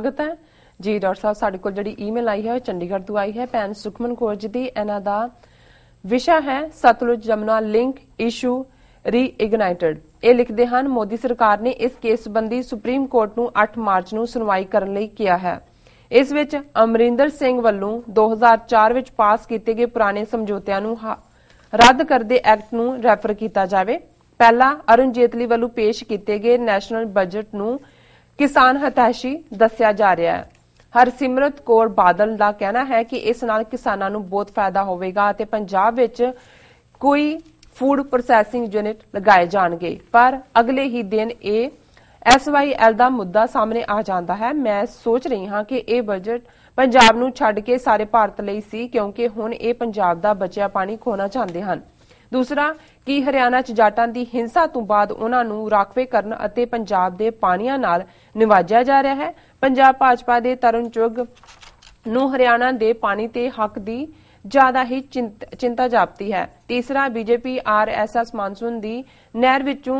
ਸਵਾਗਤ ਹੈ ਜੀ ਡਾਕਟਰ ਸਾਹਿਬ ਸਾਡੇ ਕੋਲ ਜਿਹੜੀ ਈਮੇਲ ਆਈ ਹੈ ਚੰਡੀਗੜ੍ਹ ਤੋਂ ਆਈ ਹੈ ਪੈਨ ਸੁਖਮਨ ਕੋਰਜ ਜੀ ਦੀ ਇਹਨਾਂ ਦਾ ਵਿਸ਼ਾ ਹੈ Sutlej Yamuna link issue reignited ਇਹ ਲਿਖਦੇ ਹਨ ਮੋਦੀ ਸਰਕਾਰ ਨੇ ਇਸ ਕੇਸ ਸੰਬੰਧੀ ਸੁਪਰੀਮ ਕੋਰਟ ਨੂੰ 8 ਮਾਰਚ ਨੂੰ ਸੁਣਵਾਈ ਕਰਨ ਲਈ ਕਿਹਾ ਹੈ ਇਸ ਵਿੱਚ ਅਮਰਿੰਦਰ ਸਿੰਘ ਵੱਲੋਂ 2004 ਵਿੱਚ ਪਾਸ ਕੀਤੇ ਗਏ ਪੁਰਾਣੇ ਸਮਝੌਤਿਆਂ ਨੂੰ ਰੱਦ ਕਰਦੇ ਐਕਟ ਨੂੰ ਰੈਫਰ ਕੀਤਾ ਜਾਵੇ ਪਹਿਲਾ ਅਰੁਣ ਜੇਤਲੀ ਵੱਲੋਂ ਪੇਸ਼ ਕੀਤੇ ਗਏ ਨੈਸ਼ਨਲ ਬਜਟ ਨੂੰ ਕਿਸਾਨ ਹਤਾਸ਼ੀ ਦੱਸਿਆ ਜਾ ਰਿਹਾ ਹੈ ਹਰਸਿਮਰਤ ਕੌਰ ਬਾਦਲ ਦਾ ਕਹਿਣਾ ਹੈ ਕਿ ਇਸ ਨਾਲ ਕਿਸਾਨਾਂ ਨੂੰ ਬਹੁਤ ਫਾਇਦਾ ਹੋਵੇਗਾ ਅਤੇ ਪੰਜਾਬ ਵਿੱਚ ਕੋਈ ਫੂਡ ਪ੍ਰੋਸੈਸਿੰਗ ਯੂਨਿਟ ਲਗਾਏ ਜਾਣਗੇ ਪਰ ਅਗਲੇ ਹੀ ਦਿਨ ਇਹ ਐਸਵਾਈਐਲ ਦਾ ਮੁੱਦਾ ਸਾਹਮਣੇ ਆ ਜਾਂਦਾ ਹੈ ਮੈਂ ਸੋਚ ਰਹੀ ਹਾਂ ਕਿ ਇਹ ਬਜਟ ਪੰਜਾਬ ਨੂੰ ਛੱਡ ਕੇ ਸਾਰੇ ਭਾਰਤ ਲਈ ਸੀ ਕਿਉਂਕਿ ਹੁਣ ਇਹ ਪੰਜਾਬ ਦਾ ਬਚਿਆ ਪਾਣੀ ਖੋਣਾ ਚਾਹੁੰਦੇ ਹਨ ਦੂਸਰਾ ਕਿ ਹਰਿਆਣਾ 'ਚ ਜਾਟਾਂ ਦੀ ਹਿੰਸਾ ਤੋਂ ਬਾਅਦ ਉਹਨਾਂ ਨੂੰ ਰਾਖਵੇ ਕਰਨ ਅਤੇ ਪੰਜਾਬ ਦੇ ਪਾਣੀਆਂ ਨਾਲ ਨਿਵਾਜਿਆ ਜਾ ਰਿਹਾ ਹੈ ਪੰਜਾਬ ਭਾਜਪਾ ਦੇ ਤਰਨ ਚੁਗ ਨੂੰ ਹਰਿਆਣਾ ਦੇ ਪਾਣੀ ਤੇ ਹੱਕ ਦੀ ਜ਼ਿਆਦਾ ਹੀ ਚਿੰਤਾ ਜਾਪਦੀ ਹੈ ਤੀਸਰਾ ਬੀਜੇਪੀ ਆਰਐਸਐਸ ਮਾਨਸੂਨ ਦੀ ਨਹਿਰ ਵਿੱਚੋਂ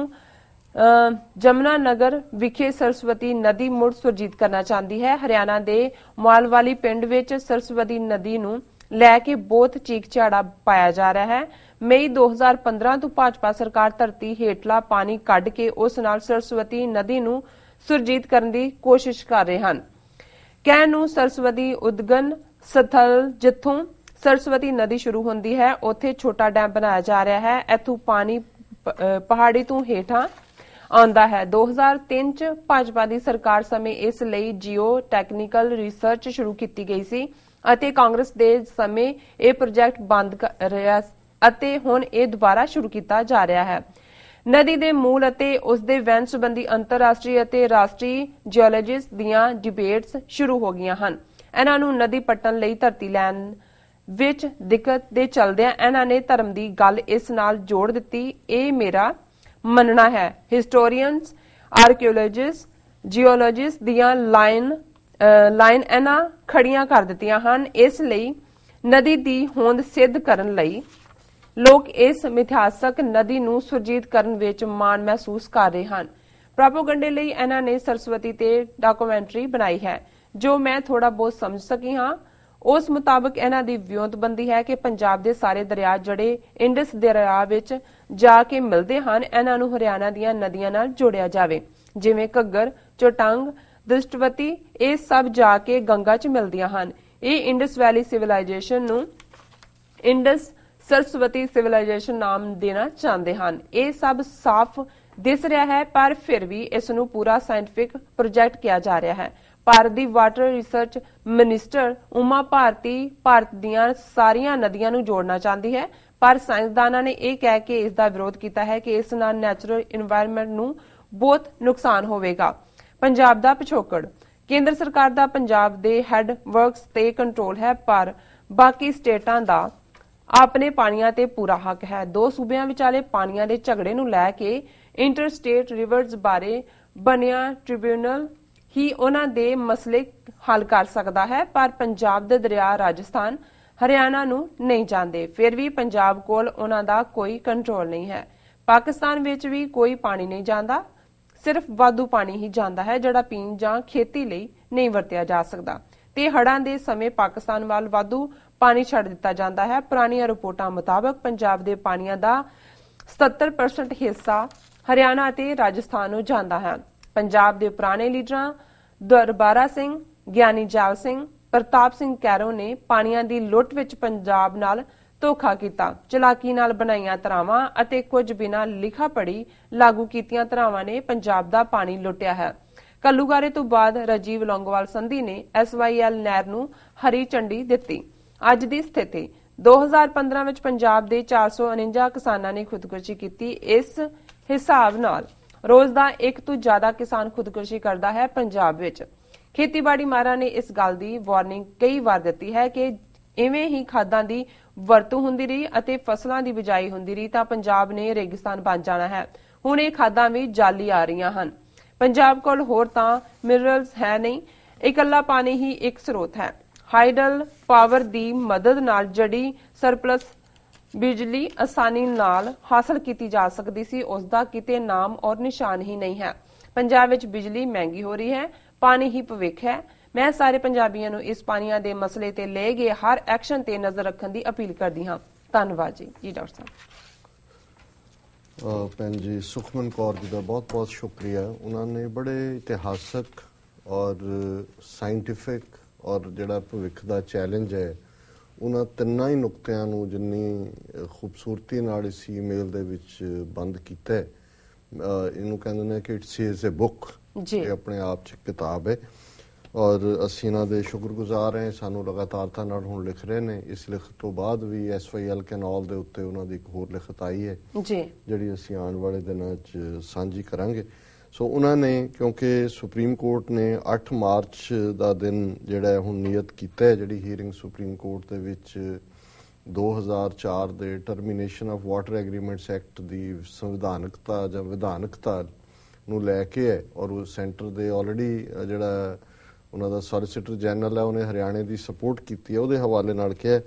ਜਮਨਾ ਨਗਰ ਵਿਖੇ ਸਰਸਵਤੀ ਨਦੀ ਮੁੜ ਸੁਰਜੀਤ ਕਰਨਾ ਚਾਹੁੰਦੀ ਹੈ ਹਰਿਆਣਾ ਦੇ ਮਾਲਵਾਲੀ ਪਿੰਡ ਵਿੱਚ ਸਰਸਵਤੀ ਨਦੀ ਨੂੰ ਲੈ ਕੇ ਬਹੁਤ ਚੀਕ ਝਾੜਾ ਪਾਇਆ ਜਾ ਰਿਹਾ ਹੈ ਮਈ 2015 ਤੋਂ ਭਾਜਪਾ ਸਰਕਾਰ ਧਰਤੀ ਹੇਠਲਾ ਪਾਣੀ ਕੱਢ ਕੇ ਉਸ ਨਾਲ ਸਰਸਵਤੀ ਨਦੀ ਨੂੰ ਸੁਰਜੀਤ ਕਰਨ ਦੀ ਕੋਸ਼ਿਸ਼ ਕਰ ਰਹੇ ਹਨ ਕਹਿਣ ਨੂੰ ਸਰਸਵਤੀ ਉਦਗਨ ਸਥਲ ਜਿੱਥੋਂ ਸਰਸਵਤੀ ਨਦੀ ਸ਼ੁਰੂ ਹੁੰਦੀ ਹੈ ਉੱਥੇ ਛੋਟਾ ਡੈਮ ਬਣਾਇਆ ਜਾ ਰਿਹਾ ਹੈ ਇੱਥੋਂ ਪਾਣੀ ਪਹਾੜੀ ਤੋਂ ਹੇਠਾਂ ਆਉਂਦਾ ਹੈ 2003 ਚ ਭਾਜਪਾ ਦੀ ਸਰਕਾਰ ਸਮੇਂ ਇਸ ਲਈ ਜੀਓ ਟੈਕਨੀਕਲ ਰਿਸਰਚ ਸ਼ੁਰੂ ਕੀਤੀ ਗਈ ਸੀ ਅਤੇ ਕਾਂਗਰਸ ਦੇ ਸਮੇਂ ਇਹ ਪ੍ਰੋਜੈਕਟ ਬੰਦ ਰਿਹਾ ਅਤੇ ਹੁਣ ਇਹ ਦੁਬਾਰਾ ਸ਼ੁਰੂ ਕੀਤਾ ਜਾ ਰਿਹਾ ਹੈ ਨਦੀ ਦੇ ਮੂਲ ਅਤੇ ਉਸ ਦੇ ਵਹਿਣ ਸੰਬੰਧੀ ਅੰਤਰਰਾਸ਼ਟਰੀ ਅਤੇ ਰਾਸ਼ਟਰੀ ਜੀਓਲੋਜਿਸਟ ਦੀਆਂ ਡਿਬੇਟਸ ਸ਼ੁਰੂ ਹੋ ਗਈਆਂ ਹਨ ਇਹਨਾਂ ਨੂੰ ਨਦੀ ਪੱਟਣ ਲਈ ਧਰਤੀ ਲੈਣ ਵਿੱਚ ਦਿੱਕਤ ਦੇ ਚਲਦਿਆਂ ਇਹਨਾਂ ਨੇ ਧਰਮ ਦੀ ਗੱਲ ਇਸ ਨਾਲ ਜੋੜ ਦਿੱਤੀ ਇਹ ਮੇਰਾ ਮੰਨਣਾ ਹੈ ਹਿਸਟੋਰੀਅਨਸ ਆਰਕੀਓਲੋਜਿਸਟ ਜੀਓਲੋਜਿਸਟ ਦੀਆਂ ਲਾਈਨ ਲਾਈਨ ਇਹਨਾਂ ਖੜੀਆਂ ਕਰ ਦਿੱਤੀਆਂ ਹਨ ਇਸ ਲਈ ਨਦੀ ਦੀ ਹੋਂਦ ਸਿੱਧ ਕਰਨ ਲਈ ਲੋਕ ਇਸ ਮਿਥਿਹਾਸਕ ਨਦੀ ਨੂੰ ਸੁਰਜੀਤ ਕਰਨ ਵਿੱਚ ਮਾਣ ਮਹਿਸੂਸ ਕਰ ਰਹੇ ਹਨ ਪ੍ਰੋਪਗੈਂਡੇ ਲਈ ਇਹਨਾਂ ਨੇ ਸਰਸਵਤੀ ਤੇ ਡਾਕੂਮੈਂਟਰੀ ਬਣਾਈ ਹੈ ਜੋ ਮੈਂ ਥੋੜਾ ਬਹੁਤ ਸਮਝ ਸਕੀ ਹਾਂ ਉਸ ਮੁਤਾਬਕ ਇਹਨਾਂ ਦੀ ਵਿਉਂਤਬੰਦੀ ਹੈ ਕਿ ਪੰਜਾਬ ਦੇ ਸਾਰੇ ਦਰਿਆ ਜੜੇ ਇੰਡਸ ਦਰਿਆ ਵਿੱਚ ਜਾ ਕੇ ਮਿਲਦੇ ਹਨ ਇਹਨਾਂ ਨੂੰ ਹਰਿਆਣਾ ਦੀਆਂ ਨਦੀਆਂ ਨਾਲ ਜੋੜਿਆ ਜਾਵੇ ਜਿਵੇਂ ਘੱਗਰ ਚੋਟੰਗ ਦ੍ਰਿਸ਼ਟਵਤੀ ਇਹ ਸਭ ਜਾ ਕੇ ਗੰਗਾ 'ਚ ਮਿਲਦੀਆਂ ਹਨ ਇਹ ਇੰਡਸ ਵੈਲੀ ਸਿਵਲਾਈਜੇਸ਼ਨ ਨੂੰ ਇੰਡਸ ਸਰਸਵਤੀ ਸਿਵਲਾਈਜੇਸ਼ਨ ਨਾਮ ਦੇਣਾ ਚਾਹੁੰਦੇ ਹਨ ਇਹ ਸਭ ਸਾਫ਼ ਦਿਸ ਰਿਹਾ ਹੈ ਪਰ ਫਿਰ ਵੀ ਇਸ ਨੂੰ ਪੂਰਾ ਸਾਇੰਟਿਫਿਕ ਪ੍ਰੋਜੈਕਟ ਕਿਹਾ ਜਾ ਰਿਹਾ ਹੈ ਭਾਰਤ ਦੀ water research minister Uma Bharti Bharat ਦੀਆਂ ਸਾਰੀਆਂ ਨਦੀਆਂ ਨੂੰ ਜੋੜਨਾ ਚਾਹੁੰਦੀ ਹੈ ਪਰ ਸਾਇੰਸਦਾਨਾਂ ਨੇ ਇਹ ਕਹਿ ਕੇ ਇਸ ਦਾ ਵਿਰੋਧ ਕੀਤਾ ਹੈ ਕਿ ਇਸ ਨਾਲ ਨੈਚੁਰਲ এনवायरमेंट ਨੂੰ ਬਹੁਤ ਨੁਕਸਾਨ ਹੋਵੇਗਾ ਪੰਜਾਬ ਦਾ ਪਿਛੋਕੜ ਕੇਂਦਰ ਸਰਕਾਰ ਦਾ ਪੰਜਾਬ ਦੇ ਹੈੱਡ ਵਰਕਸ ਤੇ ਕੰਟਰੋਲ ਹੈ ਪਰ ਬਾਕੀ ਸਟੇਟਾਂ ਦਾ ਆਪਣੇ ਪਾਣੀਆਂ ਤੇ ਪੂਰਾ ਹੱਕ ਹੈ ਦੋ ਸੂਬਿਆਂ ਵਿਚਾਲੇ ਪਾਣੀਆਂ ਦੇ ਝਗੜੇ ਨੂੰ ਲੈ ਕੇ ਇੰਟਰ ਸਟੇਟ ਰਿਵਰਸ ਬਾਰੇ ਬਣਿਆ ਟ੍ਰਿਬਿਊਨਲ ਹੀ ਉਹਨਾਂ ਦੇ ਮਸਲੇ ਹੱਲ ਕਰ ਸਕਦਾ ਹੈ ਪਰ ਪੰਜਾਬ ਦੇ ਦਰਿਆ ਰਾਜਸਥਾਨ ਹਰਿਆਣਾ ਨੂੰ ਨਹੀਂ ਜਾਂਦੇ ਫਿਰ ਵੀ ਪੰਜਾਬ ਕੋਲ ਉਹਨਾਂ ਦਾ ਕੋਈ ਕੰਟਰੋਲ ਨਹੀਂ ਹੈ ਪਾਕਿਸਤਾਨ ਵਿੱਚ ਵੀ ਕੋਈ ਪਾਣੀ ਨਹੀਂ ਜਾਂਦਾ ਸਿਰਫ ਵਾਧੂ ਪਾਣੀ ਹੀ ਜਾਂਦਾ ਹੈ ਜਿਹੜਾ ਪੀਣ ਜਾਂ ਖੇਤੀ ਲਈ ਨਹੀਂ ਵਰਤਿਆ ਜਾ ਸਕਦਾ ਤੇ ਹੜਾਂ ਦੇ ਸਮੇਂ ਪਾਕਿਸਤਾਨ ਵੱਲ ਵਾਧੂ ਪਾਣੀ ਛੱਡ ਦਿੱਤਾ ਜਾਂਦਾ ਹੈ ਪੁਰਾਣੀਆਂ ਰਿਪੋਰਟਾਂ ਮੁਤਾਬਕ ਪੰਜਾਬ ਦੇ ਪਾਣੀਆਂ ਦਾ 77% ਹਿੱਸਾ ਹਰਿਆਣਾ ਅਤੇ ਰਾਜਸਥਾਨ ਨੂੰ ਜਾਂਦਾ ਹੈ ਪੰਜਾਬ ਦੇ ਪੁਰਾਣੇ ਲੀਡਰਾਂ ਦਰਬਾਰਾ ਸਿੰਘ ਗਿਆਨੀ ਜਾਲ ਸਿੰਘ ਪ੍ਰਤਾਪ ਸਿੰਘ ਕੈਰੋ ਨੇ ਪਾਣੀਆਂ ਦੀ ਲੁੱਟ ਵਿੱਚ ਪੰਜਾਬ ਨਾਲ ਧੋਖਾ ਕੀਤਾ ਚਲਾਕੀ ਨਾਲ ਬਣਾਈਆਂ ਧਰਾਵਾਂ ਅਤੇ ਕੁਝ ਬਿਨਾਂ ਲਿਖਾ ਪੜੀ ਲਾਗੂ ਕੀਤੀਆਂ ਧਰਾਵਾਂ ਨੇ ਪੰਜਾਬ ਦਾ ਪਾਣੀ ਲੁੱਟਿਆ ਹੈ ਕੱਲੂਗਾਰੇ ਤੋਂ ਬਾਅਦ ਰਜੀਵ ਲੰਗੋਵਾਲ ਸੰਧੀ ਨੇ ਐਸਵਾਈਐਲ ਨਹਿਰ ਨੂੰ ਹਰੀ ਝੰਡੀ ਦਿੱਤੀ ਅੱਜ ਦੀ ਸਥਿਤੀ 2015 ਵਿੱਚ ਪੰਜਾਬ ਦੇ 449 ਕਿਸਾਨਾਂ ਨੇ ਖੁਦਕੁਸ਼ੀ ਕੀਤੀ ਇਸ ਹਿਸਾਬ ਨਾਲ ਰੋਜ਼ ਦਾ ਇੱਕ ਤੋਂ ਜ਼ਿਆਦਾ ਕਿਸਾਨ ਖੁਦਕੁਸ਼ੀ ਕਰਦਾ ਹੈ ਪੰਜਾਬ ਵਿੱਚ ਖੇਤੀਬਾੜੀ ਮਾਰਾ ਨੇ ਇਸ ਗੱਲ ਦੀ ਵਾਰਨਿੰਗ ਕਈ ਵਾਰ ਦਿੱਤੀ ਹੈ ਕਿ ਇਵੇਂ ਹੀ ਖਾਦਾਂ ਦੀ ਵਰਤੋਂ ਹੁੰਦੀ ਰਹੀ ਅਤੇ ਫਸਲਾਂ ਦੀ ਬਿਜਾਈ ਹੁੰਦੀ ਰਹੀ ਤਾਂ ਪੰਜਾਬ ਨੇ ਰੇਗਿਸਤਾਨ ਬਣ ਜਾਣਾ ਹੈ ਹੁਣ ਇਹ ਖਾਦਾਂ ਵੀ ਜਾਲੀ ਆ ਰਹੀਆਂ ਹਨ ਪੰਜਾਬ ਕੋਲ ਹੋਰ ਤਾਂ ਮਿਨਰਲਸ ਹੈ ਨਹੀਂ ਇਕੱਲਾ ਪਾਣੀ ਹੀ ਇੱਕ ਸਰੋਤ ਹੈ ਹਾਈਡਲ ਪਾਵਰ ਦੀ ਮਦਦ ਨਾਲ ਜੜੀ ਸਰਪਲਸ ਬਿਜਲੀ ਆਸਾਨੀ ਨਾਲ ਹਾਸਲ ਕੀਤੀ ਜਾ ਸਕਦੀ ਸੀ ਉਸ ਦਾ ਕਿਤੇ ਨਾਮ ਔਰ ਨਿਸ਼ਾਨ ਹੀ ਨਹੀਂ ਹੈ ਪੰਜਾਬ ਵਿੱਚ ਬਿਜਲੀ ਮਹਿੰਗੀ ਹੋ ਰਹੀ ਹੈ ਪਾਣੀ ਹੀ ਭਵਿੱਖ ਹੈ ਮੈਂ ਸਾਰੇ ਪੰਜਾਬੀਆਂ ਨੂੰ ਇਸ ਪਾਣੀਆਂ ਦੇ ਮਸਲੇ ਤੇ ਲੈ ਗਏ ਹਰ ਐਕਸ਼ਨ ਤੇ ਨਜ਼ਰ ਰੱਖਣ ਦੀ ਅਪੀਲ ਕਰਦੀ ਹਾਂ ਧੰਨਵਾਦ ਜੀ ਜੀ ਡਾਕਟਰ ਸਾਹਿਬ ਪੈਨ ਜੀ ਸੁਖਮਨ ਕੌਰ ਜੀ ਦਾ ਬਹੁਤ-ਬਹੁਤ ਸ਼ੁਕਰੀਆ ਉਹਨਾਂ ਨੇ ਬੜੇ ਇਤਿਹਾਸਕ ਔਰ ਸਾਇੰਟਿਫਿਕ ਔਰ ਜਿਹੜਾ ਭਵਿੱਖ ਦਾ ਚੈਲੰਜ ਹੈ ਉਹਨਾਂ ਤਿੰਨਾਂ ਹੀ ਨੁਕਤਿਆਂ ਨੂੰ ਜਿੰਨੀ ਖੂਬਸੂਰਤੀ ਨਾਲ ਇਸ ਈਮੇਲ ਦੇ ਵਿੱਚ ਬੰਦ ਕੀਤਾ ਇਹਨੂੰ ਕਹਿੰਦੇ ਨੇ ਕਿ ਇਟਸ ਇਜ਼ ਅ ਬੁੱਕ ਜੀ ਆਪਣੇ ਆਪ ਚ ਕਿਤਾਬ ਹੈ ਔਰ ਅਸੀਂ ਇਹਨਾਂ ਦੇ ਸ਼ੁਕਰਗੁਜ਼ਾਰ ਹਾਂ ਸਾਨੂੰ ਲਗਾਤਾਰਤਾ ਨਾਲ ਹੁਣ ਲਿਖ ਰਹੇ ਨੇ ਇਸ ਲਿਖਤ ਤੋਂ ਬਾਅਦ ਵੀ ਐਸਵਾਈਐਲ ਕੈਨਾਲ ਦੇ ਉੱਤੇ ਉਹਨਾਂ ਦੀ ਇੱਕ ਹੋਰ ਲਿਖਤ ਆਈ ਹੈ ਜੀ ਜਿਹੜੀ ਅਸੀਂ ਆਉਣ ਵਾਲੇ ਦਿਨਾਂ 'ਚ ਸਾਂਝੀ ਕਰਾਂਗੇ ਸੋ ਉਹਨਾਂ ਨੇ ਕਿਉਂਕਿ ਸੁਪਰੀਮ ਕੋਰਟ ਨੇ 8 ਮਾਰਚ ਦਾ ਦਿਨ ਜਿਹੜਾ ਹੁਣ ਨਿਯਤ ਕੀਤਾ ਹੈ ਜਿਹੜੀ ਹੀਅਰਿੰਗ ਸੁਪਰੀਮ ਕੋਰਟ ਦੇ ਵਿੱਚ 2004 ਦੇ termination of water agreements act ਦੀ ਸੰਵਿਧਾਨਕਤਾ ਜਾਂ ਵਿਧਾਨਕਤਾ ਨੂੰ ਲੈ ਕੇ ਹੈ ਔਰ ਉਹ ਸੈਂਟਰ ਦੇ ਆਲਰੇਡੀ ਜਿਹੜਾ ਉਹਨਾਂ ਦਾ ਸੋਲਿਸਿਟਰ ਜਨਰਲ ਹੈ ਉਹਨੇ ਹਰਿਆਣੇ ਦੀ ਸਪੋਰਟ ਕੀਤੀ ਹੈ ਉਹਦੇ ਹਵਾਲੇ ਨਾਲ ਕਿਹਾ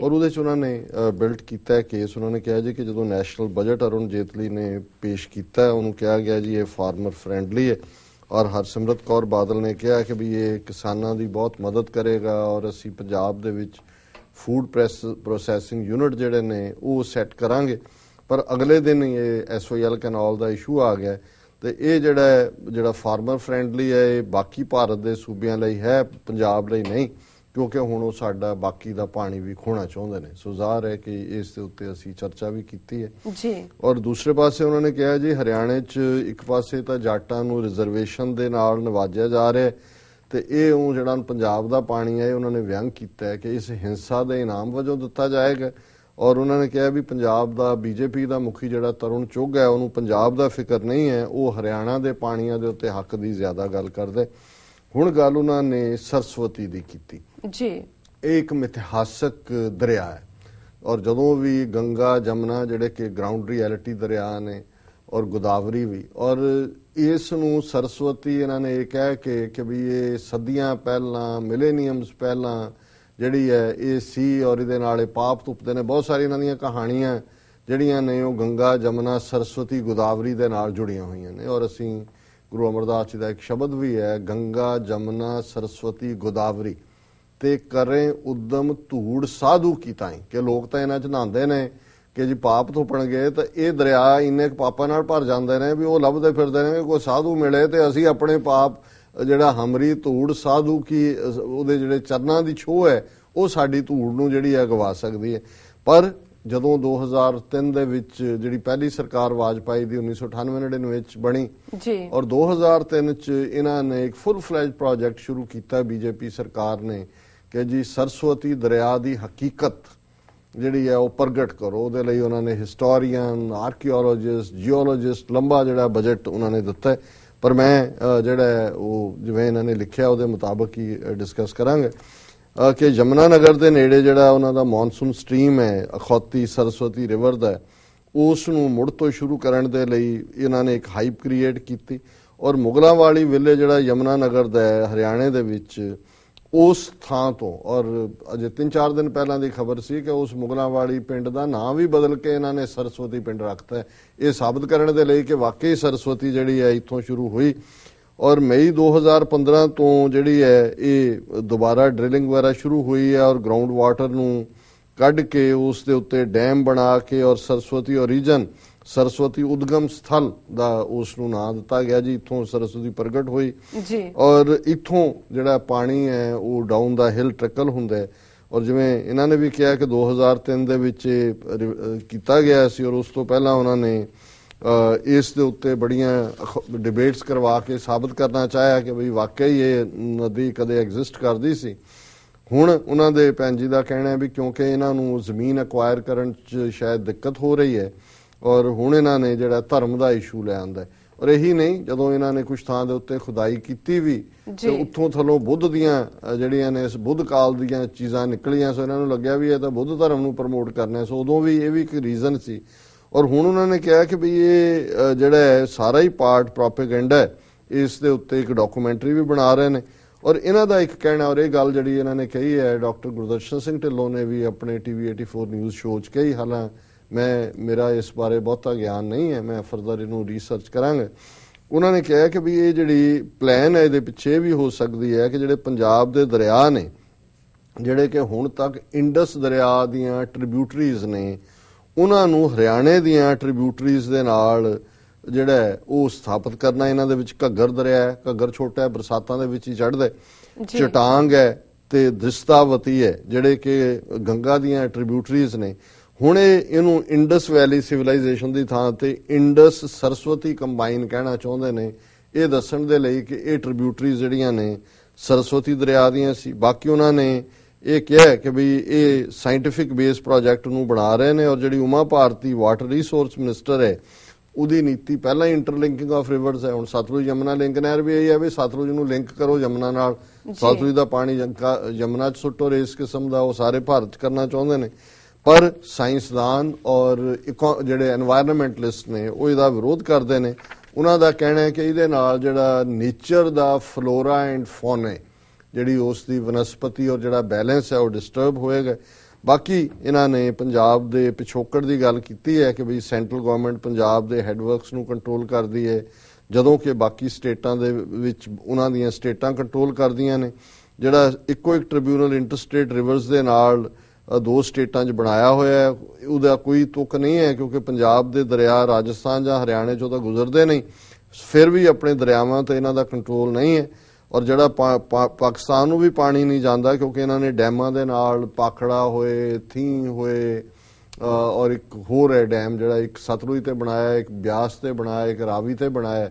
ਔਰ ਉਹਦੇ ਚ ਉਹਨਾਂ ਨੇ ਬਿਲਡ ਕੀਤਾ ਹੈ ਕੇਸ ਉਹਨਾਂ ਨੇ ਕਿਹਾ ਜੀ ਕਿ ਜਦੋਂ ਨੈਸ਼ਨਲ ਬਜਟ ਅਰੁਣ ਜੇਤਲੀ ਨੇ ਪੇਸ਼ ਕੀਤਾ ਉਹਨੂੰ ਕਿਹਾ ਗਿਆ ਜੀ ਇਹ ਫਾਰਮਰ ਫ੍ਰੈਂਡਲੀ ਹੈ ਔਰ ਹਰਸਿਮਰਤ ਕੌਰ ਬਾਦਲ ਨੇ ਕਿਹਾ ਕਿ ਵੀ ਇਹ ਕਿਸਾਨਾਂ ਦੀ ਬਹੁਤ ਮਦਦ ਕਰੇਗਾ ਔਰ ਅਸੀਂ ਪੰਜਾਬ ਦੇ ਵਿੱਚ ਫੂਡ ਪ੍ਰੈਸ ਪ੍ਰੋਸੈਸਿੰਗ ਯੂਨਿਟ ਜਿਹੜੇ ਨੇ ਉਹ ਸੈੱਟ ਕਰਾਂਗੇ ਪਰ ਅਗਲੇ ਦਿਨ ਇਹ ਐਸਓਐਲ ਕੈਨਾਲ ਦਾ ਇਸ਼ੂ ਆ ਗਿਆ ਤੇ ਇਹ ਜਿਹੜਾ ਜਿਹੜਾ ਫਾਰਮਰ ਫ੍ਰੈਂਡਲੀ ਹੈ ਇਹ ਬਾਕੀ ਭਾਰਤ ਦੇ ਸੂਬਿਆਂ ਲਈ ਹੈ ਪੰਜਾਬ ਲਈ ਨਹੀਂ ਕਿਉਂਕਿ ਹੁਣ ਉਹ ਸਾਡਾ ਬਾਕੀ ਦਾ ਪਾਣੀ ਵੀ ਖੋਣਾ ਚਾਹੁੰਦੇ ਨੇ ਸੋ ਜ਼ਾਹਰ ਹੈ ਕਿ ਇਸ ਦੇ ਉੱਤੇ ਅਸੀਂ ਚਰਚਾ ਵੀ ਕੀਤੀ ਹੈ ਜੀ ਔਰ ਦੂਸਰੇ ਪਾਸੇ ਉਹਨਾਂ ਨੇ ਕਿਹਾ ਜੀ ਹਰਿਆਣੇ 'ਚ ਇੱਕ ਪਾਸੇ ਤਾਂ ਜਾਟਾਂ ਨੂੰ ਰਿਜ਼ਰਵੇਸ਼ਨ ਦੇ ਨਾਲ ਨਵਾਜਿਆ ਜਾ ਰਿਹਾ ਤੇ ਇਹ ਉਹ ਜਿਹੜਾ ਪੰਜਾਬ ਦਾ ਪਾਣੀ ਹੈ ਉਹਨਾਂ ਨੇ ਵਿਅੰਗ ਕੀਤਾ ਹੈ ਕਿ ਇਸ ਹਿੰਸਾ ਦੇ ਇਨਾਮ ਵਜੋਂ ਦਿੱਤਾ ਜਾਏਗਾ ਔਰ ਉਹਨਾਂ ਨੇ ਕਿਹਾ ਵੀ ਪੰਜਾਬ ਦਾ ਬੀਜੇਪੀ ਦਾ ਮੁਖੀ ਜਿਹੜਾ ਤਰੁਣ ਚੁੱਗ ਹੈ ਉਹਨੂੰ ਪੰਜਾਬ ਦਾ ਫਿਕਰ ਨਹੀਂ ਹੈ ਉਹ ਹਰਿਆਣਾ ਦੇ ਪਾਣੀਆਂ ਦੇ ਉੱਤੇ ਹੱਕ ਦੀ ਜ਼ਿਆਦਾ ਗੱਲ ਕਰਦੇ ਹੁਣ ਗੱਲ ਉਹਨਾਂ ਨੇ ਸਰਸਵਤੀ ਦੀ ਕੀਤੀ ਜੀ ਇਹ ਇੱਕ ਮਿਥਿਹਾਸਕ ਦਰਿਆ ਹੈ ਔਰ ਜਦੋਂ ਵੀ ਗੰਗਾ ਜਮਨਾ ਜਿਹੜੇ ਕਿ ਗਰਾਊਂਡ ਰਿਐਲਿਟੀ ਦਰਿਆ ਨੇ ਔਰ ਗੋਦਾਵਰੀ ਵੀ ਔਰ ਇਸ ਨੂੰ ਸਰਸਵਤੀ ਇਹਨਾਂ ਨੇ ਇਹ ਕਹਿ ਕੇ ਕਿ ਵੀ ਇਹ ਸਦੀਆਂ ਪਹਿਲਾਂ ਮਿਲੇਨੀਅਮਸ ਪਹਿਲਾਂ ਜਿਹੜੀ ਹੈ ਇਹ ਸੀ ਔਰ ਇਹਦੇ ਨਾਲ ਇਹ ਪਾਪ ਤੁਪਦੇ ਨੇ ਬਹੁਤ ਸਾਰੀਆਂ ਇਹਨਾਂ ਦੀਆਂ ਕਹਾਣੀਆਂ ਜਿਹੜੀਆਂ ਨੇ ਉਹ ਗੰਗਾ ਜਮਨਾ ਸਰਸਵਤੀ ਗੋਦਾਵਰੀ ਦੇ ਨਾਲ ਜੁੜੀਆਂ ਹੋਈਆਂ ਨੇ ਔਰ ਅਸੀਂ ਗੁਰੂ ਅਮਰਦਾਸ ਜੀ ਦਾ ਇੱਕ ਸ਼ਬਦ ਵੀ ਹੈ ਗੰਗਾ ਜਮਨਾ ਸਰਸਵਤੀ ਗੋਦਾਵਰੀ ਤੇ ਕਰੇ ਉਦਮ ਧੂੜ ਸਾਧੂ ਕੀ ਤਾਈ ਕਿ ਲੋਕ ਤਾਂ ਇਹਨਾਂ ਚ ਨਹਾਉਂਦੇ ਨੇ ਕਿ ਜੀ ਪਾਪ ਧੋਪਣਗੇ ਤਾਂ ਇਹ ਦਰਿਆ ਇੰਨੇ ਪਾਪਾਂ ਨਾਲ ਭਰ ਜਾਂਦੇ ਨੇ ਵੀ ਉਹ ਲੱਭਦੇ ਫਿਰਦੇ ਨੇ ਕੋਈ ਸਾਧੂ ਮਿਲੇ ਤੇ ਅਸੀਂ ਆਪਣੇ ਪਾਪ ਜਿਹੜਾ ਹਮਰੀ ਧੂੜ ਸਾਧੂ ਕੀ ਉਹਦੇ ਜਿਹੜੇ ਚਰਨਾਂ ਦੀ ਛੋਹ ਹੈ ਉਹ ਸਾਡੀ ਧੂੜ ਨੂੰ ਜਿਹੜੀ ਹੈ ਗਵਾ ਸਕਦੀ ਹੈ ਪਰ ਜਦੋਂ 2003 ਦੇ ਵਿੱਚ ਜਿਹੜੀ ਪਹਿਲੀ ਸਰਕਾਰ ਵਾਜਪਾਈ ਦੀ 1998-99 ਵਿੱਚ ਬਣੀ ਜੀ ਔਰ 2003 ਚ ਇਹਨਾਂ ਨੇ ਇੱਕ ਫੁੱਲ ਫਲੈਜ ਪ੍ਰੋਜੈਕਟ ਸ਼ੁਰੂ ਕੀਤਾ ਬੀਜੇਪੀ ਸਰਕਾਰ ਨੇ ਕਿ ਜੀ ਸਰਸਵਤੀ ਦਰਿਆ ਦੀ ਹਕੀਕਤ ਜਿਹੜੀ ਹੈ ਉਹ ਪ੍ਰਗਟ ਕਰੋ ਉਹਦੇ ਲਈ ਉਹਨਾਂ ਨੇ ਹਿਸਟੋਰੀਅਨ ਆਰਕੀਓਲੋਜਿਸਟ ਜੀਓਲੋਜਿਸਟ ਲੰਬਾ ਜਿਹੜਾ ਬਜਟ ਉਹਨਾਂ ਨੇ ਦਿੱਤਾ ਪਰ ਮੈਂ ਜਿਹੜਾ ਉਹ ਜਿਵੇਂ ਇਹਨਾਂ ਨੇ ਲਿਖਿਆ ਉਹਦੇ ਮੁਤਾਬਕ ਹੀ ਡਿਸਕਸ ਕਰਾਂਗੇ ਕਿ ਜਮਨਾ ਨਗਰ ਦੇ ਨੇੜੇ ਜਿਹੜਾ ਉਹਨਾਂ ਦਾ ਮੌਨਸੂਨ ਸਟ੍ਰੀਮ ਹੈ ਅਖੌਤੀ ਸਰਸਵਤੀ ਰਿਵਰ ਦਾ ਉਸ ਨੂੰ ਮੁੜ ਤੋਂ ਸ਼ੁਰੂ ਕਰਨ ਦੇ ਲਈ ਇਹਨਾਂ ਨੇ ਇੱਕ ਹਾਈਪ ਕ੍ਰੀਏਟ ਕੀਤੀ ਔਰ ਮੁਗਲਾਂ ਵਾਲੀ ਵਿਲੇ ਜਿਹੜਾ ਯਮਨਾ ਨਗਰ ਦਾ ਹੈ ਹਰਿਆਣੇ ਦੇ ਵਿੱਚ ਉਸ ਥਾਂ ਤੋਂ ਔਰ ਅਜੇ 3-4 ਦਿਨ ਪਹਿਲਾਂ ਦੀ ਖਬਰ ਸੀ ਕਿ ਉਸ ਵਾਲੀ ਪਿੰਡ ਦਾ ਨਾਂ ਵੀ ਬਦਲ ਕੇ ਇਹਨਾਂ ਨੇ ਸਰਸਵਤੀ ਪਿੰਡ ਰੱਖਤਾ ਇਹ ਸਾਬਤ ਕਰਨ ਦੇ ਲਈ ਕਿ ਵਾਕਈ ਸਰਸਵਤੀ ਜਿਹੜੀ ਹੈ ਇੱਥੋਂ ਸ਼ੁਰੂ ਹੋਈ ਔਰ ਮਈ 2015 ਤੋਂ ਜਿਹੜੀ ਹੈ ਇਹ ਦੁਬਾਰਾ ਡ੍ਰਿਲਿੰਗ ਵਗੈਰਾ ਸ਼ੁਰੂ ਹੋਈ ਹੈ ਔਰ ਗਰਾਊਂਡ ਵਾਟਰ ਨੂੰ ਕੱਢ ਕੇ ਉਸ ਦੇ ਉੱਤੇ ਡੈਮ ਬਣਾ ਕੇ ਔਰ ਸਰਸਵਤੀ ਓਰੀਜਨ ਸਰਸਵਤੀ ਉਦਗਮ ਸਥਲ ਦਾ ਉਸ ਨੂੰ ਨਾਮ ਦਿੱਤਾ ਗਿਆ ਜੀ ਇੱਥੋਂ ਸਰਸਵਤੀ ਪ੍ਰਗਟ ਹੋਈ ਜੀ ਔਰ ਇੱਥੋਂ ਜਿਹੜਾ ਪਾਣੀ ਹੈ ਉਹ ਡਾਊਨ ਦਾ ਹਿਲ ਟ੍ਰਕਲ ਹੁੰਦਾ ਹੈ ਔਰ ਜਿਵੇਂ ਇਹਨਾਂ ਨੇ ਵੀ ਕਿਹਾ ਕਿ 2003 ਦੇ ਵਿੱਚ ਕੀਤਾ ਗਿਆ ਸੀ ਔਰ ਉਸ ਤੋਂ ਪਹਿਲਾਂ ਉਹਨਾਂ ਨੇ ਇਸ ਦੇ ਉੱਤੇ ਬੜੀਆਂ ਡਿਬੇਟਸ ਕਰਵਾ ਕੇ ਸਾਬਤ ਕਰਨਾ ਚਾਹਿਆ ਕਿ ਭਈ ਵਾਕਈ ਇਹ ਨਦੀ ਕਦੇ ਐਗਜ਼ਿਸਟ ਕਰਦੀ ਸੀ ਹੁਣ ਉਹਨਾਂ ਦੇ ਪੈਂਜੀ ਦਾ ਕਹਿਣਾ ਹੈ ਵੀ ਕਿਉਂਕਿ ਇਹਨਾਂ ਨੂੰ ਜ਼ਮੀਨ ਅਕਵਾਇਰ ਕਰਨ 'ਚ ਸ਼ਾਇਦ ਦਿੱਕਤ ਹੋ ਰਹੀ ਹੈ ਔਰ ਹੁਣ ਇਹਨਾਂ ਨੇ ਜਿਹੜਾ ਧਰਮ ਦਾ ਇਸ਼ੂ ਲੈ ਆਂਦਾ ਔਰ ਇਹੀ ਨਹੀਂ ਜਦੋਂ ਇਹਨਾਂ ਨੇ ਕੁਝ ਥਾਂ ਦੇ ਉੱਤੇ ਖੁਦਾਈ ਕੀਤੀ ਵੀ ਤੇ ਉੱਥੋਂ ਥਲੋਂ ਬੁੱਧ ਦੀਆਂ ਜਿਹੜੀਆਂ ਨੇ ਇਸ ਬੁੱਧ ਕਾਲ ਦੀਆਂ ਚੀਜ਼ਾਂ ਨਿਕਲੀਆਂ ਸੋ ਇਹਨਾਂ ਨੂੰ ਲੱਗਿਆ ਵੀ ਇਹ ਤਾਂ ਬੁੱਧ ਧਰਮ ਨੂੰ ਪ੍ਰਮੋਟ ਕਰਨਾ ਸੋ ਉਦੋਂ ਵੀ ਇਹ ਵੀ ਇੱਕ ਰੀਜ਼ਨ ਸੀ ਔਰ ਹੁਣ ਉਹਨਾਂ ਨੇ ਕਿਹਾ ਕਿ ਵੀ ਇਹ ਜਿਹੜਾ ਹੈ ਸਾਰਾ ਹੀ ਪਾਰਟ ਪ੍ਰੋਪਾਗੈਂਡਾ ਹੈ ਇਸ ਦੇ ਉੱਤੇ ਇੱਕ ਡਾਕੂਮੈਂਟਰੀ ਵੀ ਬਣਾ ਰਹੇ ਨੇ ਔਰ ਇਹਨਾਂ ਦਾ ਇੱਕ ਕਹਿਣਾ ਔਰ ਇਹ ਗੱਲ ਜਿਹੜੀ ਇਹਨਾਂ ਨੇ ਕਹੀ ਹੈ ਡਾਕਟਰ ਗੁਰਦਰਸ਼ਨ ਸਿੰਘ ਢਿੱਲੋਂ ਨੇ ਵੀ ਆਪਣੇ ਟੀਵੀ 84 ਨਿਊਜ਼ ਸ਼ੋਅ 'ਚ ਕਹੀ ਹਾਲਾਂ ਮੈਂ ਮੇਰਾ ਇਸ ਬਾਰੇ ਬਹੁਤਾ ਗਿਆਨ ਨਹੀਂ ਹੈ ਮੈਂ ਫਰਦਰ ਇਹਨੂੰ ਰਿਸਰਚ ਕਰਾਂਗਾ ਉਹਨਾਂ ਨੇ ਕਿਹਾ ਕਿ ਵੀ ਇਹ ਜਿਹੜੀ ਪਲਾਨ ਹੈ ਇਹਦੇ ਪਿੱਛੇ ਵੀ ਹੋ ਸਕਦੀ ਹੈ ਕਿ ਜਿਹੜੇ ਪੰਜਾਬ ਦੇ ਦਰਿਆ ਨੇ ਜਿਹੜੇ ਕਿ ਹੁਣ ਤੱਕ ਇੰਡਸ ਦਰਿਆ ਦੀਆਂ ਟ੍ਰਿਬਿਊਟਰੀਜ਼ ਨੇ ਉਹਨਾਂ ਨੂੰ ਹਰਿਆਣੇ ਦੀਆਂ ਟ੍ਰਿਬਿਊਟਰੀਜ਼ ਦੇ ਨਾਲ ਜਿਹੜਾ ਉਹ ਸਥਾਪਿਤ ਕਰਨਾ ਇਹਨਾਂ ਦੇ ਵਿੱਚ ਘੱਗਰ ਦਰਿਆ ਹੈ ਘੱਗਰ ਛੋਟਾ ਹੈ ਬਰਸਾਤਾਂ ਦੇ ਵਿੱਚ ਹੀ ਚੜਦਾ ਚਟਾਂਗ ਹੈ ਤੇ ਦ੍ਰਿਸ਼ਟਾਵਤੀ ਹੈ ਜਿਹੜੇ ਕਿ ਗੰਗਾ ਦੀਆਂ ਟ੍ਰਿਬਿਊਟਰੀਜ਼ ਨੇ ਹੁਣ ਇਹਨੂੰ ਇੰਡਸ ਵੈਲੀ ਸਿਵਲਾਈਜੇਸ਼ਨ ਦੀ ਥਾਂ ਤੇ ਇੰਡਸ ਸਰਸਵਤੀ ਕੰਬਾਈਨ ਕਹਿਣਾ ਚਾਹੁੰਦੇ ਨੇ ਇਹ ਦੱਸਣ ਦੇ ਲਈ ਕਿ ਇਹ ਟ੍ਰਿਬਿਊਟਰੀ ਜਿਹੜੀਆਂ ਨੇ ਸਰਸਵਤੀ ਦਰਿਆ ਦੀਆਂ ਸੀ ਬਾਕੀ ਉਹਨਾਂ ਨੇ ਇਹ ਕਿਹਾ ਕਿ ਵੀ ਇਹ ਸਾਇੰਟਿਫਿਕ ਬੇਸ ਪ੍ਰੋਜੈਕਟ ਨੂੰ ਬਣਾ ਰਹੇ ਨੇ ਔਰ ਜਿਹੜੀ Uma Bharti water resource minister ਹੈ ਉਹਦੀ ਨੀਤੀ ਪਹਿਲਾਂ ਇੰਟਰਲਿੰਕਿੰਗ ਆਫ ਰਿਵਰਸ ਹੈ ਹੁਣ ਸਤਲੁਜ ਯਮਨਾ ਲਿੰਕ ਨਹਿਰ ਵੀ ਇਹ ਹੈ ਵੀ ਸਤਲੁਜ ਨੂੰ ਲਿੰਕ ਕਰੋ ਯਮਨਾ ਨਾਲ ਸਤਲੁਜ ਦਾ ਪਾਣੀ ਯਮਨਾ ਚ ਸੁੱਟੋ ਰੇਸ ਕਿਸਮ ਦਾ ਉਹ ਸਾਰੇ ਭਾਰਤ ਕਰਨਾ ਚਾਹੁੰਦੇ ਨੇ ਪਰ ਸਾਇੰਸਦਾਨ ਔਰ ਜਿਹੜੇ এনवायरमेंटਲਿਸਟ ਨੇ ਉਹ ਇਹਦਾ ਵਿਰੋਧ ਕਰਦੇ ਨੇ ਉਹਨਾਂ ਦਾ ਕਹਿਣਾ ਹੈ ਕਿ ਇਹਦੇ ਨਾਲ ਜਿਹੜਾ ਨੇਚਰ ਦਾ ਫਲੋਰਾ ਐਂਡ ਫੌਨਾ ਜਿਹੜੀ ਉਸ ਦੀ ਵਨਸਪਤੀ ਔਰ ਜਿਹੜਾ ਬੈਲੈਂਸ ਹੈ ਉਹ ਡਿਸਟਰਬ ਹੋਏਗਾ ਬਾਕੀ ਇਹਨਾਂ ਨੇ ਪੰਜਾਬ ਦੇ ਪਿਛੋਕੜ ਦੀ ਗੱਲ ਕੀਤੀ ਹੈ ਕਿ ਵੀ ਸੈਂਟਰਲ ਗਵਰਨਮੈਂਟ ਪੰਜਾਬ ਦੇ ਹੈਡਵਰਕਸ ਨੂੰ ਕੰਟਰੋਲ ਕਰਦੀ ਹੈ ਜਦੋਂ ਕਿ ਬਾਕੀ ਸਟੇਟਾਂ ਦੇ ਵਿੱਚ ਉਹਨਾਂ ਦੀਆਂ ਸਟੇਟਾਂ ਕੰਟਰੋਲ ਕਰਦੀਆਂ ਨੇ ਜਿਹੜਾ ਇੱਕੋ ਇੱਕ ਟ੍ਰਿਬਿਊਨਲ ਇੰਟਰਸਟੇਟ ਰਿਵਰਸ ਦੇ ਨਾਲ ਦੋ ਸਟੇਟਾਂ 'ਚ ਬਣਾਇਆ ਹੋਇਆ ਉਹਦਾ ਕੋਈ ਤੁਕ ਨਹੀਂ ਹੈ ਕਿਉਂਕਿ ਪੰਜਾਬ ਦੇ ਦਰਿਆ ਰਾਜਸਥਾਨ ਜਾਂ ਹਰਿਆਣੇ 'ਚੋਂ ਤਾਂ ਗੁਜ਼ਰਦੇ ਨਹੀਂ ਫਿਰ ਵੀ ਆਪਣੇ ਦਰਿਆਵਾਂ ਤੇ ਇਹਨਾਂ ਦਾ ਕੰਟਰੋਲ ਨਹੀਂ ਹੈ ਔਰ ਜਿਹੜਾ ਪਾਕਿਸਤਾਨ ਨੂੰ ਵੀ ਪਾਣੀ ਨਹੀਂ ਜਾਂਦਾ ਕਿਉਂਕਿ ਇਹਨਾਂ ਨੇ ਡੈਮਾਂ ਦੇ ਨਾਲ ਪਾਖੜਾ ਹੋਏ ਥੀ ਹੋਏ ਔਰ ਇੱਕ ਹੋਰ ਹੈ ਡੈਮ ਜਿਹੜਾ ਇੱਕ ਸਤਲੁਜ ਤੇ ਬਣਾਇਆ ਇੱਕ ਬਿਆਸ ਤੇ ਬਣਾਇਆ ਇੱਕ ਰਾਵੀ ਤੇ ਬਣਾਇਆ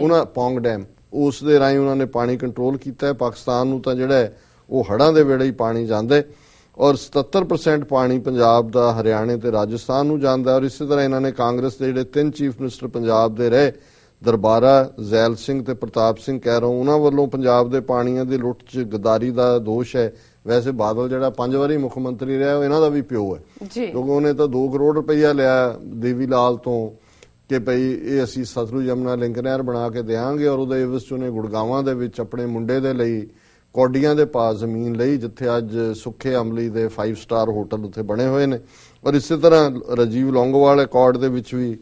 ਉਹਨਾਂ ਪੌਂਗ ਡੈਮ ਉਸ ਦੇ ਰਾਹੀਂ ਉਹਨਾਂ ਨੇ ਪਾਣੀ ਕੰਟਰੋਲ ਕੀਤਾ ਹੈ ਪਾਕਿਸਤਾਨ ਨੂੰ ਤਾਂ ਜਿਹੜਾ ਉਹ ਹੜਾਂ ਦੇ ਵੇਲੇ ਹੀ ਪਾਣੀ ਜਾਂਦਾ ਹੈ ਔਰ 77% ਪਾਣੀ ਪੰਜਾਬ ਦਾ ਹਰਿਆਣੇ ਤੇ ਰਾਜਸਥਾਨ ਨੂੰ ਜਾਂਦਾ ਔਰ ਇਸੇ ਤਰ੍ਹਾਂ ਇਹਨਾਂ ਨੇ ਕਾਂਗਰਸ ਦੇ ਜਿਹੜੇ ਤਿੰਨ ਚੀਫ ਮਿਨਿਸਟਰ ਪੰਜਾਬ ਦੇ ਰਹੇ ਦਰਬਾਰਾ ਜ਼ੈਲ ਸਿੰਘ ਤੇ ਪ੍ਰਤਾਪ ਸਿੰਘ ਕਹਿ ਰਹੇ ਉਹਨਾਂ ਵੱਲੋਂ ਪੰਜਾਬ ਦੇ ਪਾਣੀਆਂ ਦੀ ਲੁੱਟ 'ਚ ਗਦਾਰੀ ਦਾ ਦੋਸ਼ ਹੈ ਵੈਸੇ ਬਾਦਲ ਜਿਹੜਾ ਪੰਜ ਵਾਰੀ ਮੁੱਖ ਮੰਤਰੀ ਰਿਹਾ ਉਹ ਇਹਨਾਂ ਦਾ ਵੀ ਪਿਓ ਹੈ ਕਿਉਂਕਿ ਉਹਨੇ ਤਾਂ 2 ਕਰੋੜ ਰੁਪਈਆ ਲਿਆ ਦੇਵੀ ਲਾਲ ਤੋਂ ਕਿ ਭਈ ਇਹ ਅਸੀਂ ਸਤਲੁਜ ਯਮਨਾ ਲਿੰਕ ਨਹਿਰ ਬਣਾ ਕੇ ਦੇਾਂਗੇ ਔਰ ਉਹਦੇ ਵਿੱਚ ਉਹਨੇ ਗੁੜਗਾਵਾਂ ਦੇ ਵਿੱਚ ਆਪਣੇ ਮੁੰਡੇ ਦੇ ਲਈ ਕੋਡੀਆਂ ਦੇ ਪਾਸ ਜ਼ਮੀਨ ਲਈ ਜਿੱਥੇ ਅੱਜ ਸੁੱਖੇ ਅਮਲੀ ਦੇ 5 ਸਟਾਰ ਹੋਟਲ ਉੱਥੇ ਬਣੇ ਹੋਏ ਨੇ ਔਰ ਇਸੇ ਤਰ੍ਹਾਂ ਰਜੀਵ ਲੌਂਗੋਵਾਲ ਅਕੋਰਡ ਦੇ ਵਿੱਚ ਵੀ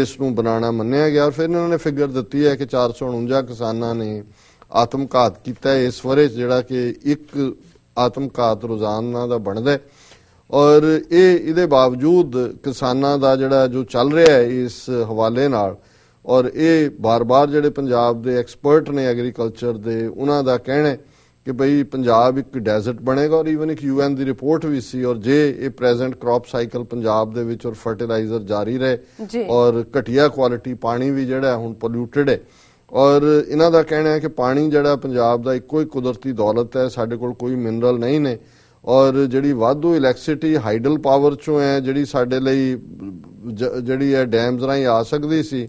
ਇਸ ਨੂੰ ਬਣਾਉਣਾ ਮੰਨਿਆ ਗਿਆ ਔਰ ਫਿਰ ਇਹਨਾਂ ਨੇ ਫਿਗਰ ਦਿੱਤੀ ਹੈ ਕਿ 449 ਕਿਸਾਨਾਂ ਨੇ ਆਤਮਘਾਤ ਕੀਤਾ ਇਸ ਵਰੇ ਜਿਹੜਾ ਕਿ ਇੱਕ ਆਤਮਘਾਤ ਰੋਜ਼ਾਨਾ ਦਾ ਬਣਦਾ ਹੈ ਔਰ ਇਹ ਇਹਦੇ ਬਾਵਜੂਦ ਕਿਸਾਨਾਂ ਦਾ ਜਿਹੜਾ ਜੋ ਚੱਲ ਰਿਹਾ ਹੈ ਇਸ ਹਵਾਲੇ ਨਾਲ ਔਰ ਇਹ ਬਾਰ-ਬਾਰ ਜਿਹੜੇ ਪੰਜਾਬ ਦੇ ਐਕਸਪਰਟ ਨੇ ਐਗਰੀਕਲਚਰ ਦੇ ਉਹਨਾਂ ਦਾ ਕਹਿਣਾ ਹੈ ਕਿ ਭਈ ਪੰਜਾਬ ਇੱਕ ਡੈਜ਼ਰਟ ਬਣੇਗਾ ਔਰ ਇਵਨ ਇੱਕ ਯੂਐਨ ਦੀ ਰਿਪੋਰਟ ਵੀ ਸੀ ਔਰ ਜੇ ਇਹ ਪ੍ਰੈਜ਼ੈਂਟ ਕ੍ਰੌਪ ਸਾਈਕਲ ਪੰਜਾਬ ਦੇ ਵਿੱਚ ਔਰ ਫਰਟੀਲਾਈਜ਼ਰ ਜਾਰੀ ਰਹੇ ਔਰ ਘਟੀਆ ਕੁਆਲਿਟੀ ਪਾਣੀ ਵੀ ਜਿਹੜਾ ਹੁਣ ਪੋਲੂਟਡ ਹੈ ਔਰ ਇਹਨਾਂ ਦਾ ਕਹਿਣਾ ਹੈ ਕਿ ਪਾਣੀ ਜਿਹੜਾ ਪੰਜਾਬ ਦਾ ਇੱਕੋ ਹੀ ਕੁਦਰਤੀ ਦੌਲਤ ਹੈ ਸਾਡੇ ਕੋਲ ਕੋਈ ਮਿਨਰਲ ਨਹੀਂ ਨੇ ਔਰ ਜਿਹੜੀ ਵਾਧੂ ਇਲੈਕਟ੍ਰਿਸਿਟੀ ਹਾਈਡਲ ਪਾਵਰ ਚੋਂ ਹੈ ਜਿਹੜੀ ਸਾਡੇ ਲਈ ਜਿਹੜੀ ਹੈ ਡੈਮਸ ਰਾਹੀਂ ਆ ਸਕਦੀ ਸੀ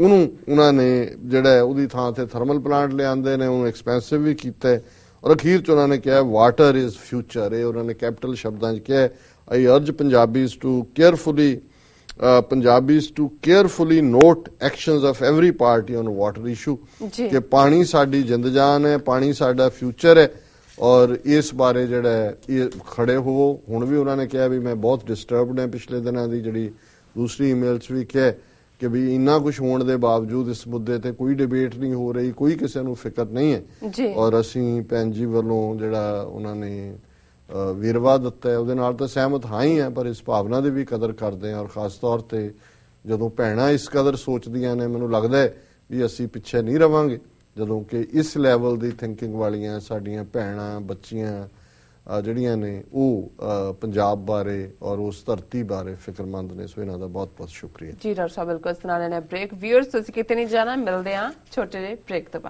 ਉਹਨੂੰ ਉਹਨਾਂ ਨੇ ਜਿਹੜਾ ਉਹਦੀ ਥਾਂ ਤੇ ਥਰਮਲ ਪਲਾਂਟ ਲਿਆਂਦੇ ਨੇ ਉਹਨੂੰ ਐਕਸਪੈਂਸਿਵ ਵੀ ਕੀਤਾ ਔਰ ਅਖੀਰ ਚ ਉਹਨਾਂ ਨੇ ਕਿਹਾ ਵਾਟਰ ਇਜ਼ ਫਿਊਚਰ ਇਹ ਉਹਨਾਂ ਨੇ ਕੈਪੀਟਲ ਸ਼ਬਦਾਂ 'ਚ ਕਿਹਾ I urge Punjabis to carefully Punjabis to carefully note actions of every party on water issue ਕਿ ਪਾਣੀ ਸਾਡੀ ਜਿੰਦਜਾਨ ਹੈ ਪਾਣੀ ਸਾਡਾ ਫਿਊਚਰ ਹੈ ਔਰ ਇਸ ਬਾਰੇ ਜਿਹੜਾ ਇਹ ਖੜੇ ਹੋ ਹੁਣ ਵੀ ਉਹਨਾਂ ਨੇ ਕਿਹਾ ਵੀ ਮੈਂ ਬਹੁਤ ਡਿਸਟਰਬਡ ਹਾਂ ਪਿਛਲੇ ਦਿਨਾਂ ਦੀ ਜਿਹੜੀ ਦੂਸਰੀ ਈਮੇਲਸ ਵੀ ਕਿਹਾ ਕਿ ਵੀ ਇੰਨਾ ਕੁਝ ਹੋਣ ਦੇ ਬਾਵਜੂਦ ਇਸ ਮੁੱਦੇ ਤੇ ਕੋਈ ਡਿਬੇਟ ਨਹੀਂ ਹੋ ਰਹੀ ਕੋਈ ਕਿਸੇ ਨੂੰ ਫਿਕਰ ਨਹੀਂ ਹੈ ਔਰ ਅਸੀਂ ਭੈਣ ਜੀ ਵੱਲੋਂ ਜਿਹੜਾ ਉਹਨਾਂ ਨੇ ਵਿਰਵਾ ਦਿੱਤਾ ਹੈ ਉਹਦੇ ਨਾਲ ਤਾਂ ਸਹਿਮਤ ਹਾਂ ਹੀ ਹੈ ਪਰ ਇਸ ਭਾਵਨਾ ਦੀ ਵੀ ਕਦਰ ਕਰਦੇ ਹਾਂ ਔਰ ਖਾਸ ਤੌਰ ਤੇ ਜਦੋਂ ਭੈਣਾ ਇਸ ਕਦਰ ਸੋਚਦੀਆਂ ਨੇ ਮੈਨੂੰ ਲੱਗਦਾ ਹੈ ਵੀ ਅਸੀਂ ਪਿੱਛੇ ਨਹੀਂ ਰਵਾਂਗੇ ਜਦੋਂ ਕਿ ਇਸ ਲੈਵਲ ਦੀ ਥਿੰਕਿੰਗ ਵਾਲੀਆਂ ਸਾਡੀਆਂ ਭੈਣਾਂ ਬੱਚੀਆਂ ਜਿਹੜੀਆਂ ਨੇ ਉਹ ਪੰਜਾਬ ਬਾਰੇ ਔਰ ਉਸ ਧਰਤੀ ਬਾਰੇ ਫਿਕਰਮੰਦ ਨੇ ਸੋ ਇਹਨਾਂ ਦਾ ਬਹੁਤ ਬਹੁਤ ਸ਼ੁਕਰੀਆ ਜੀ ਡਾਕਟਰ ਸਾਹਿਬ ਬਿਲਕੁਲ ਸੁਣਾਣੇ ਨੇ ਬ੍ਰੇਕ ਵੀਅਰਸ ਤੁਸੀਂ ਕਿਤੇ ਨਹੀਂ ਜਾਣਾ ਮਿਲਦੇ ਆ ਛੋਟੇ ਜਿਹੇ ਬ੍ਰੇਕ ਤੋਂ